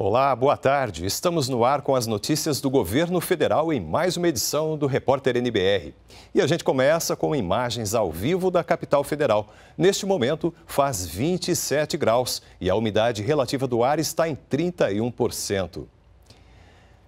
Olá, boa tarde. Estamos no ar com as notícias do governo federal em mais uma edição do Repórter NBR. E a gente começa com imagens ao vivo da capital federal. Neste momento, faz 27 graus e a umidade relativa do ar está em 31%.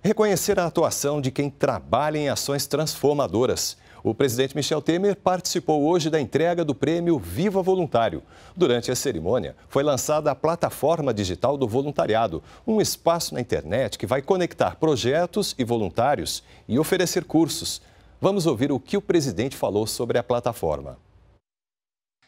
Reconhecer a atuação de quem trabalha em ações transformadoras. O presidente Michel Temer participou hoje da entrega do prêmio Viva Voluntário. Durante a cerimônia, foi lançada a plataforma digital do voluntariado, um espaço na internet que vai conectar projetos e voluntários e oferecer cursos. Vamos ouvir o que o presidente falou sobre a plataforma.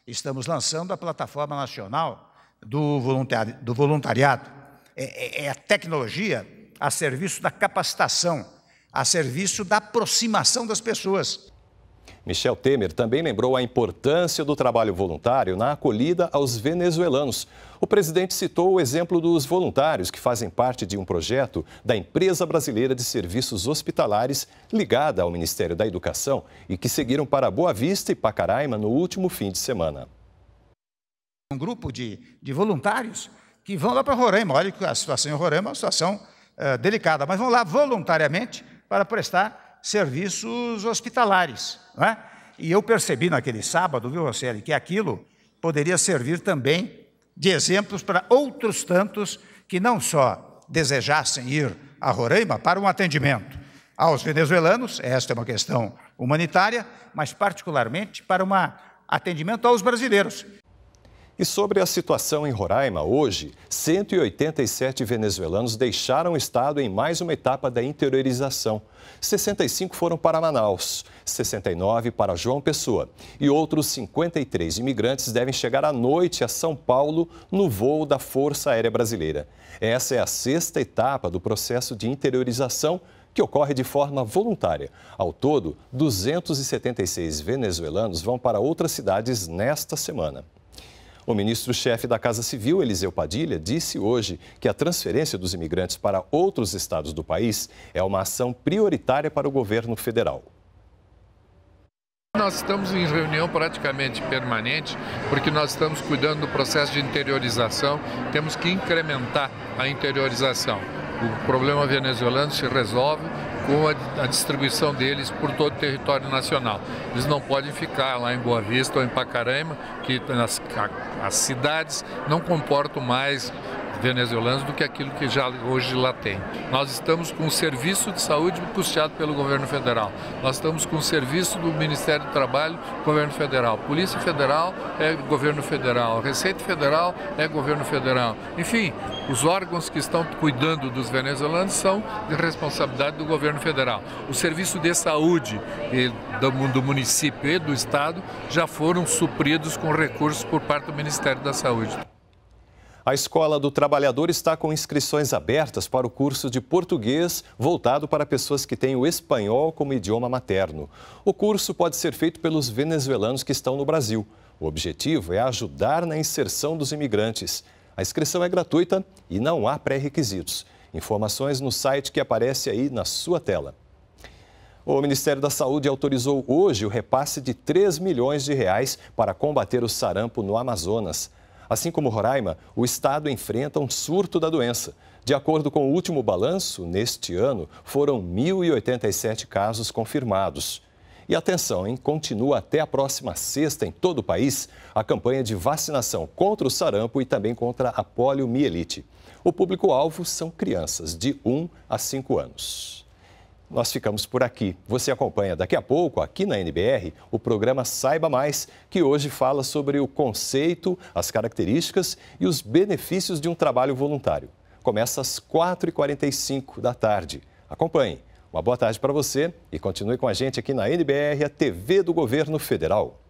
Estamos lançando a plataforma nacional do, voluntari do voluntariado. É, é, é a tecnologia a serviço da capacitação, a serviço da aproximação das pessoas. Michel Temer também lembrou a importância do trabalho voluntário na acolhida aos venezuelanos. O presidente citou o exemplo dos voluntários que fazem parte de um projeto da Empresa Brasileira de Serviços Hospitalares, ligada ao Ministério da Educação, e que seguiram para Boa Vista e Pacaraima no último fim de semana. Um grupo de, de voluntários que vão lá para Roraima. Olha que a situação em Roraima é uma situação uh, delicada, mas vão lá voluntariamente para prestar serviços hospitalares. É? E eu percebi naquele sábado, viu, Roseli, que aquilo poderia servir também de exemplos para outros tantos que não só desejassem ir a Roraima para um atendimento aos venezuelanos, esta é uma questão humanitária, mas particularmente para um atendimento aos brasileiros, e sobre a situação em Roraima, hoje, 187 venezuelanos deixaram o estado em mais uma etapa da interiorização. 65 foram para Manaus, 69 para João Pessoa e outros 53 imigrantes devem chegar à noite a São Paulo no voo da Força Aérea Brasileira. Essa é a sexta etapa do processo de interiorização que ocorre de forma voluntária. Ao todo, 276 venezuelanos vão para outras cidades nesta semana. O ministro-chefe da Casa Civil, Eliseu Padilha, disse hoje que a transferência dos imigrantes para outros estados do país é uma ação prioritária para o governo federal. Nós estamos em reunião praticamente permanente, porque nós estamos cuidando do processo de interiorização, temos que incrementar a interiorização. O problema venezuelano se resolve com a, a, distribuição deles por todo o território nacional. Eles não podem ficar lá em Boa Vista ou em Pacaraima, que as, as cidades não comportam mais venezuelanos do que aquilo que já hoje lá tem. Nós estamos com o um serviço de saúde custeado pelo governo federal. Nós estamos com o um serviço do Ministério do Trabalho, governo federal. Polícia Federal é governo federal. Receita Federal é governo federal. Enfim, os órgãos que estão cuidando dos venezuelanos são de responsabilidade do governo federal. O serviço de saúde do município e do estado já foram supridos com recursos por parte do Ministério da Saúde. A Escola do Trabalhador está com inscrições abertas para o curso de português voltado para pessoas que têm o espanhol como idioma materno. O curso pode ser feito pelos venezuelanos que estão no Brasil. O objetivo é ajudar na inserção dos imigrantes. A inscrição é gratuita e não há pré-requisitos. Informações no site que aparece aí na sua tela. O Ministério da Saúde autorizou hoje o repasse de 3 milhões de reais para combater o sarampo no Amazonas. Assim como Roraima, o estado enfrenta um surto da doença. De acordo com o último balanço, neste ano foram 1.087 casos confirmados. E atenção, hein? Continua até a próxima sexta em todo o país a campanha de vacinação contra o sarampo e também contra a poliomielite. O público-alvo são crianças de 1 a 5 anos nós ficamos por aqui. Você acompanha daqui a pouco, aqui na NBR, o programa Saiba Mais, que hoje fala sobre o conceito, as características e os benefícios de um trabalho voluntário. Começa às 4h45 da tarde. Acompanhe. Uma boa tarde para você e continue com a gente aqui na NBR, a TV do Governo Federal.